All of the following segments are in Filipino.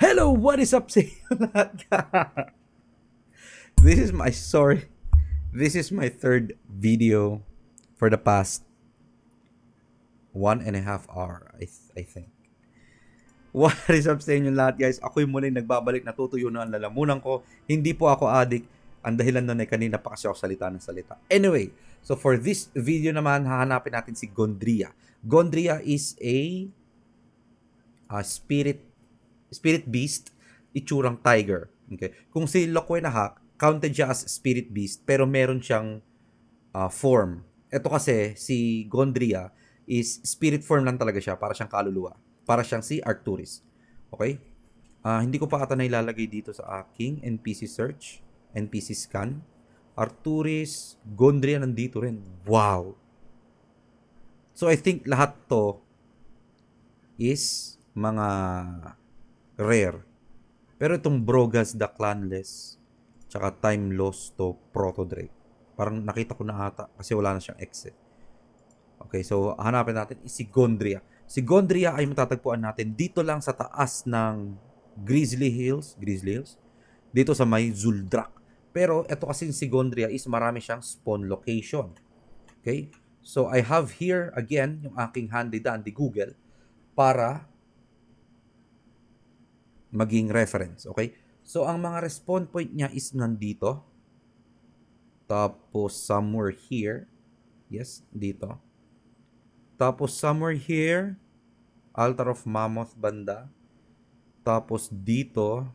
Hello! What is up sa inyo lahat? This is my, sorry, this is my third video for the past one and a half hour, I, th I think. What is up sa inyo lahat guys? Ako'y yung muli nagbabalik, natutuyo na ang lalamunan ko. Hindi po ako adik. Ang dahilan nun ay kanina pa kasi ako salita ng salita. Anyway, so for this video naman, hahanapin natin si Gondria. Gondria is a, a spirit Spirit Beast, itsurang tiger. Okay? Kung si Loquenahak, counted siya as Spirit Beast, pero meron siyang uh, form. Ito kasi, si Gondria, is spirit form lang talaga siya, para siyang kaluluwa. Para siyang si Arcturus. Okay? Uh, hindi ko pa ata nailalagay dito sa aking NPC search, NPC scan. Arturis, Gondria nandito rin. Wow! So I think lahat to is mga rare. Pero itong Brogas the Clanless, tsaka Time Lost to Proto Drake. Parang nakita ko na ata kasi wala na siyang exit. Okay, so hanapin natin si Gondria. Si Gondria ay matatagpuan natin dito lang sa taas ng Grizzly Hills, Grizzly Hills, dito sa may Zuldrak. Pero ito kasi si Gondria is marami siyang spawn location. Okay? So I have here again yung aking handy dandy Google para maging reference. Okay? So, ang mga respawn point niya is nandito. Tapos, somewhere here. Yes, dito. Tapos, somewhere here. Altar of Mammoth banda. Tapos, dito.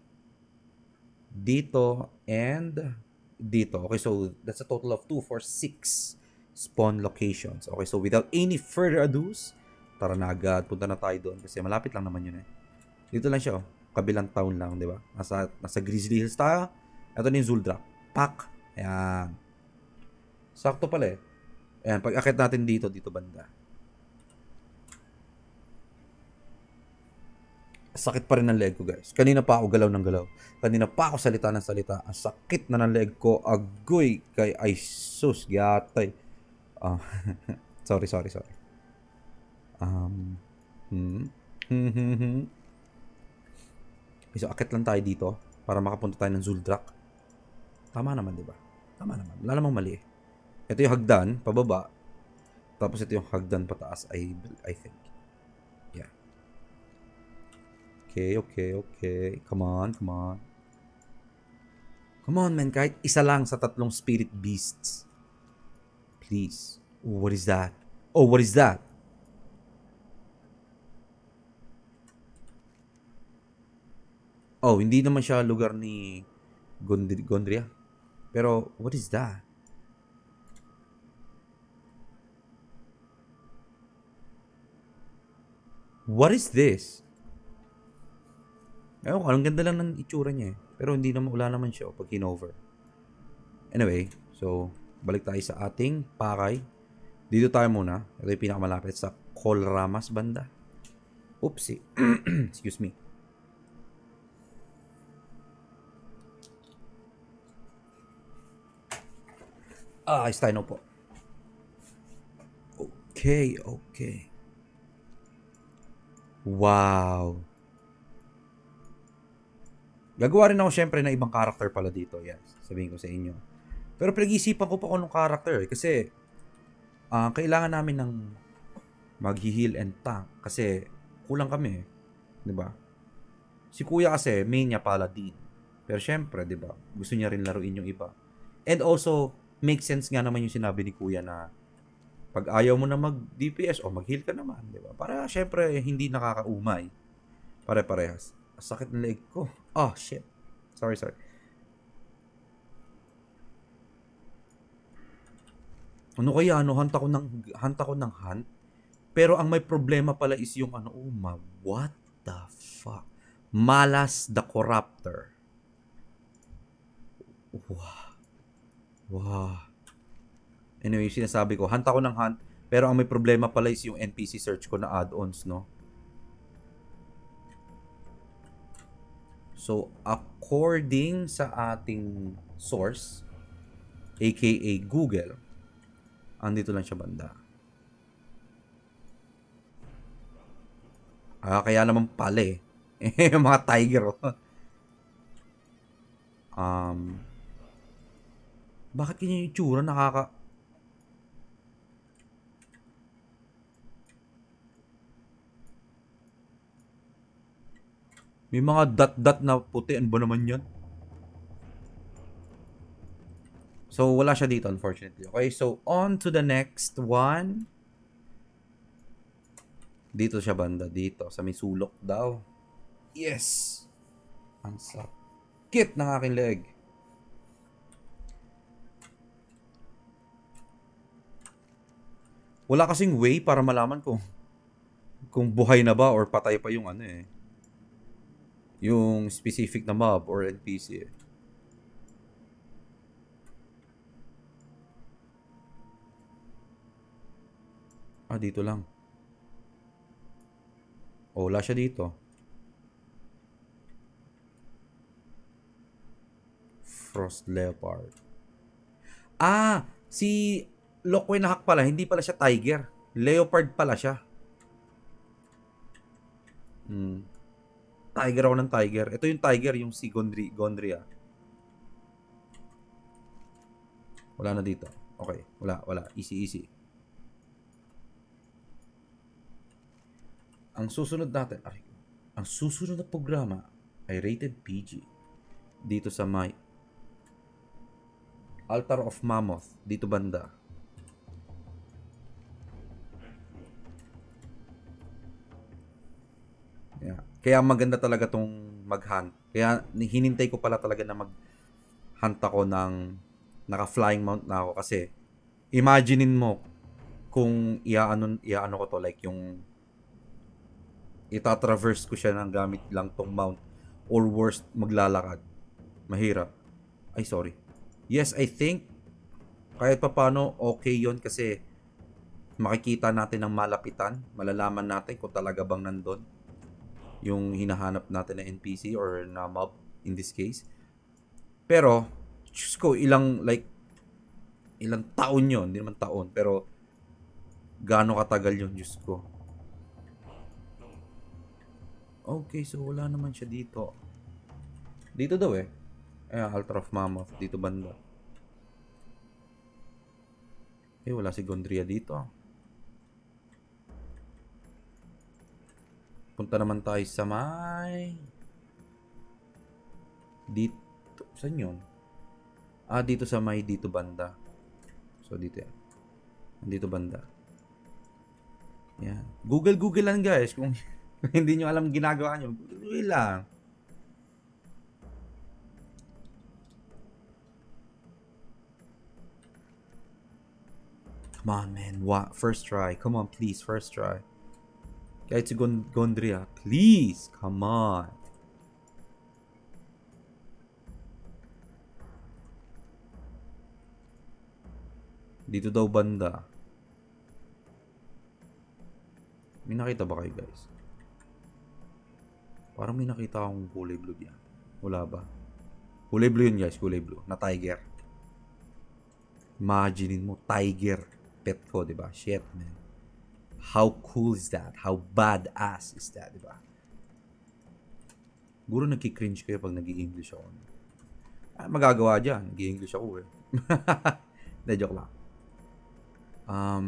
Dito. And dito. Okay, so that's a total of 2, 4, 6 spawn locations. Okay, so without any further ado, tara na agad. Punta na tayo doon kasi malapit lang naman yun eh. Dito lang siya oh kabilang town lang, di ba? Nasa, nasa Grizzly Hills tayo. Ito na yung Zuldra. Pak! Ayan. Sakto pala eh. Ayan, pag akit natin dito, dito banda. Sakit pa rin ng leg ko, guys. Kanina pa ako galaw ng galaw. Kanina pa ako salita ng salita. Ang sakit na ng leg ko. Agoy kay ay sus, gatay. Oh. Ah, sorry, sorry, sorry. Um, hmm. hmm, hmm, hmm. So, akit lang tayo dito para makapunta tayo ng Zuldrak. Tama naman, di ba? Tama naman. Wala namang mali. Ito yung hagdan, pababa. Tapos ito yung hagdan pataas, I, I think. Yeah. Okay, okay, okay. Come on, come on. Come on, man. Kahit isa lang sa tatlong spirit beasts. Please. Oh, what is that? Oh, what is that? Oh, hindi naman siya lugar ni Gond- Gondria. Pero, what is that? What is this? Ewan ko, ang ganda lang ng itsura niya eh. Pero hindi naman, wala naman siya oh, pag hinover. Anyway, so, balik tayo sa ating pakay. Dito tayo muna. Ito yung pinakamalapit sa Colramas banda. Oopsie. Excuse me. Ah, Einstein po. Okay, okay. Wow. Gagawa rin ako syempre na ibang character pala dito. Yes, sabihin ko sa inyo. Pero pinag iisipan ko pa kung anong character eh. kasi uh, kailangan namin ng mag-heal and tank kasi kulang kami, eh. 'di ba? Si Kuya kasi main niya pala din. Pero syempre, 'di ba? Gusto niya rin laruin yung iba. And also makes sense nga naman yung sinabi ni Kuya na pag ayaw mo na mag-DPS o oh, mag-heal ka naman, di ba? Para syempre hindi nakakaumay. Pare-parehas. Sakit ng leg ko. Oh, shit. Sorry, sorry. Ano kaya ano, hanta ko ng hanta ko ng hunt. Pero ang may problema pala is yung ano, oh my, what the fuck? Malas the Corruptor. Wow. Wow. Anyway, sinasabi ko, hunt ako ng hunt. Pero ang may problema pala is yung NPC search ko na add-ons, no? So, according sa ating source, aka Google, andito lang siya banda. Ah, kaya naman pala eh. mga tiger, oh. um, bakit ganyan yung itsura? Nakaka... May mga dot-dot na puti. Ano ba naman yan? So, wala siya dito, unfortunately. Okay, so, on to the next one. Dito siya banda. Dito. Sa may sulok daw. Yes! Ang sakit ng aking leg. Wala kasing way para malaman kung kung buhay na ba or patay pa yung ano eh. Yung specific na mob or NPC eh. Ah, dito lang. O, oh, wala siya dito. Frost Leopard. Ah, si na Lokwinahak pala, hindi pala siya tiger. Leopard pala siya. Hmm. Tiger ako ng tiger. Ito yung tiger, yung si Gondri, Gondria. Wala na dito. Okay, wala, wala. Easy, easy. Ang susunod natin, ay, ang susunod na programa ay rated PG dito sa my Altar of Mammoth dito banda Kaya maganda talaga tong mag-hunt. Kaya hinintay ko pala talaga na mag-hunt ako ng naka-flying mount na ako kasi imaginein mo kung iaano iaano ko to like yung ita-traverse ko siya ng gamit lang tong mount or worst maglalakad. Mahirap. Ay sorry. Yes, I think kahit pa paano okay 'yon kasi makikita natin ang malapitan, malalaman natin kung talaga bang nandoon yung hinahanap natin na NPC or na mob in this case. Pero, choose ko ilang like ilang taon yon hindi naman taon, pero gaano katagal yon Diyos ko. Okay, so wala naman siya dito. Dito daw eh. Eh, Altar of Mammoth. Dito banda. Eh, wala si Gondria dito. Punta naman tayo sa may... Dito. sa yun? Ah, dito sa may dito banda. So, dito yan. Dito banda. Yan. Google, Google lang guys. Kung hindi niyo alam ginagawa niyo. Google lang. Come on, man. What? First try. Come on, please. First try. Kahit si Gondria. Please, come on. Dito daw banda. May nakita ba kayo guys? Parang may nakita akong kulay blue diyan. Wala ba? Kulay blue yun guys, kulay blue. Na tiger. Imaginein mo, tiger pet ko, di ba? Shit, man. How cool is that? How badass is that? Diba? Guro nagki-cringe kayo pag nag-i-English ako. Ah, magagawa dyan. Nag-i-English ako eh. Na joke lang. Um,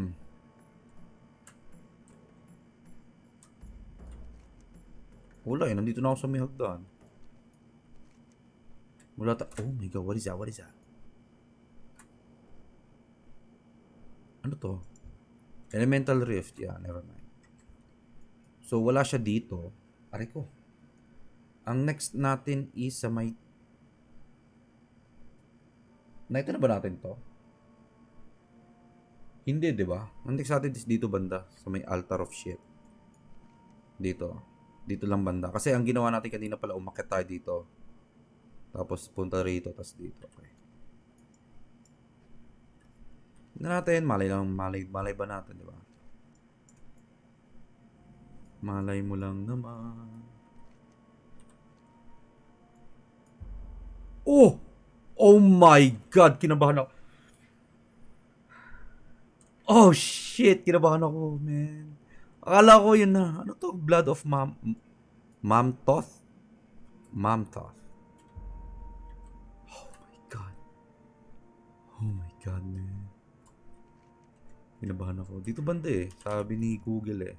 wala eh. Nandito na ako sa may hagdan. Wala ta- Oh my god, what is that? What is that? Ano to? Elemental Rift, yeah, never mind. So, wala siya dito. Aray ko. Ang next natin is sa may... Nakita na ba natin to? Hindi, di ba? Ang next natin is dito banda, sa may Altar of Ship. Dito. Dito lang banda. Kasi ang ginawa natin kanina pala, umakit tayo dito. Tapos punta rito, tapos dito. Okay. Tignan natin, malay lang, malay, malay ba natin, di ba? Malay mo lang naman. Oh! Oh my God! Kinabahan ako. Oh shit! Kinabahan ako, man. Akala ko yun na. Ano to? Blood of Mam... Mamtoth? Mamtoth. Oh my God. Oh my God, man. Binabahan ako. Dito banda eh. Sabi ni Google eh.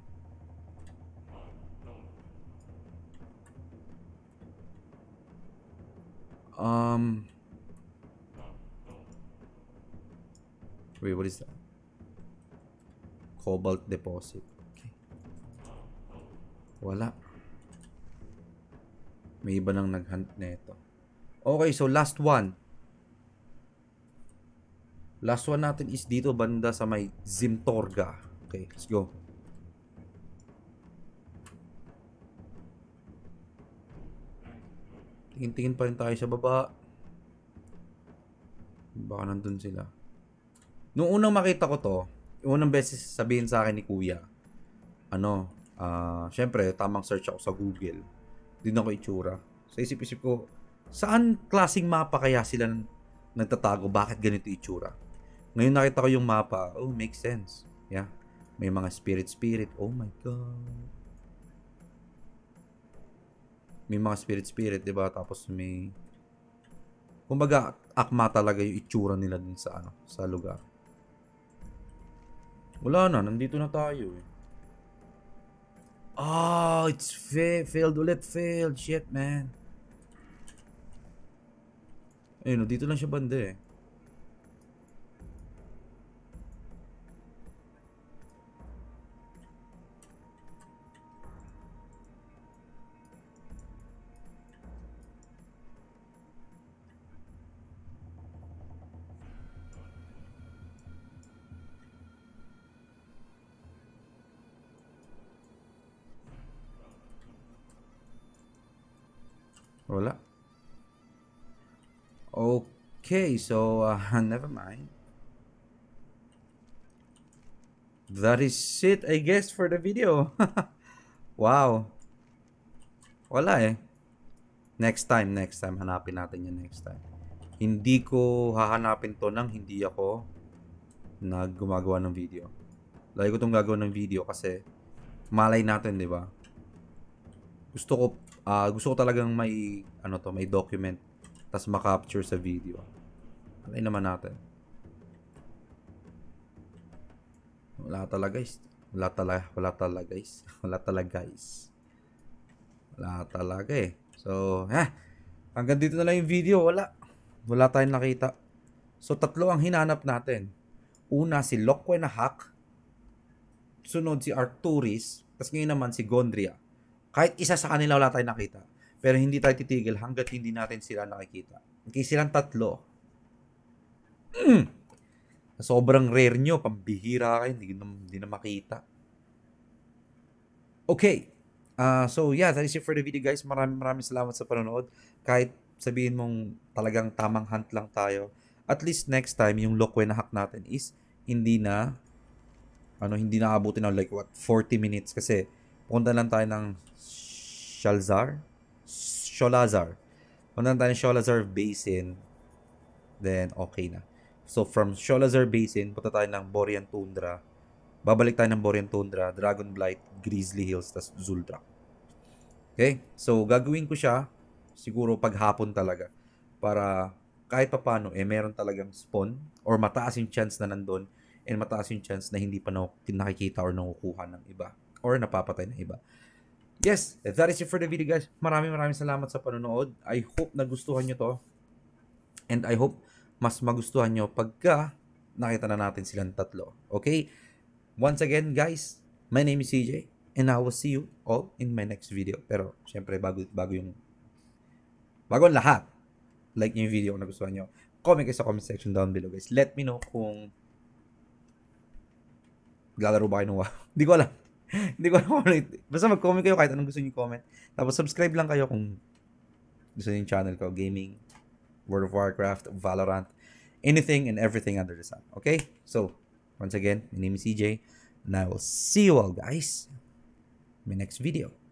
Um. Wait, what is that? Cobalt deposit. Okay. Wala. May iba nang nag-hunt na ito. Okay, so last one. Last one natin is dito banda sa may Zimtorga. Okay, let's go. Tingin-tingin pa rin tayo sa baba. Baka nandun sila. Noong unang makita ko to, unang beses sabihin sa akin ni kuya, ano, uh, syempre, tamang search ako sa Google. Hindi na itsura. Sa isip-isip ko, saan klasing mapa kaya sila nagtatago? Bakit ganito itsura? Ngayon nakita ko yung mapa. Oh, makes sense. Yeah. May mga spirit-spirit. Oh my God. May mga spirit-spirit, di ba? Tapos may... Kumbaga, akma talaga yung itsura nila dun sa, ano, sa lugar. Wala na, nandito na tayo eh. Ah, oh, it's fa failed ulit, failed. Shit, man. Ayun, dito lang siya banda eh. Hola. Okay, so uh, never mind. That is it, I guess, for the video. wow. Wala eh. Next time, next time. Hanapin natin yan next time. Hindi ko hahanapin to nang hindi ako naggumagawa ng video. Lagi ko itong gagawa ng video kasi malay natin, di ba? Gusto ko Uh, gusto ko talagang may, ano to, may document. tas ma-capture sa video. Alay naman natin. Wala talaga guys. Wala talaga, wala talaga guys. wala talaga guys. Wala talaga eh. So, ha. Hanggang dito na lang yung video. Wala. Wala tayong nakita. So, tatlo ang hinanap natin. Una, si Lockwe na Hack. Sunod, si Arturis. tas ngayon naman, si Gondria. Kahit isa sa kanila wala tayong nakita. Pero hindi tayo titigil hanggat hindi natin sila nakikita. Okay, silang tatlo. Mm. Sobrang rare nyo, pambihira kayo, hindi na, hindi na makita. Okay. Uh, so yeah, that is it for the video guys. Maraming maraming salamat sa panonood. Kahit sabihin mong talagang tamang hunt lang tayo, at least next time yung lokwe na hack natin is hindi na ano hindi na abutin ng like what 40 minutes kasi punta lang tayo ng Shalzar, Sholazar. Punta tayo ng Sholazar Basin, then okay na. So from Sholazar Basin, punta tayo ng Borean Tundra. Babalik tayo ng Borean Tundra, Dragon Blight, Grizzly Hills, tas Zuldra. Okay? So gagawin ko siya siguro paghapon talaga para kahit pa paano eh meron talagang spawn or mataas yung chance na nandun and mataas yung chance na hindi pa nakikita or nakukuha ng iba or napapatay ng iba yes, that is it for the video guys. Maraming maraming salamat sa panonood. I hope nagustuhan nyo to. And I hope mas magustuhan nyo pagka nakita na natin silang tatlo. Okay? Once again guys, my name is CJ and I will see you all in my next video. Pero syempre bago, bago yung bago ang lahat, like nyo yung video kung nagustuhan nyo. Comment guys sa comment section down below guys. Let me know kung Galaro ba kayo ng Hindi ko alam. Hindi ko alam kung ano. Basta mag-comment kayo kahit anong gusto niyo comment. Tapos subscribe lang kayo kung gusto niyo yung channel ko. Gaming, World of Warcraft, Valorant, anything and everything under the sun. Okay? So, once again, my name is CJ. And I will see you all guys in my next video.